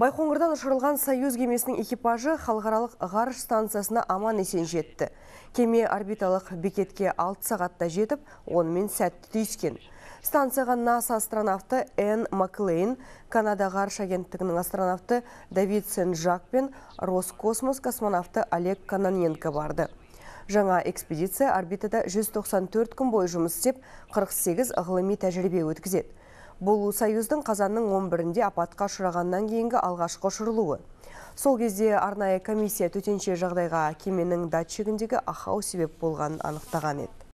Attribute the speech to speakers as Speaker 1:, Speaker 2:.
Speaker 1: Байқоңырдан ұшырылған Союз кемесінің экипажы халықаралық ғарыш станциясына аман есен жетті. Кеме орбиталық бекетке 6 сағатта жетіп, онымен сәтті түйіскен. Станцияға НАСА астронавты Энн Маклейн, Канада ғарыш агенттігінің астронавты Давид Сен Жак пен Роскосмос космонавты Олег кононенко барды. Жаңа экспедиция орбитада 194 күн бойы жұмыс істеп, 48 ғылыми тәжірибе өткізеді бұл союздың қазанның 11-інде апатқа ұшырағаннан кейінгі алғашқы ұшырылуы сол кезде арнайы комиссия төтенше жағдайға кеменің датчигіндегі ақау себеп болғанын анықтаған еді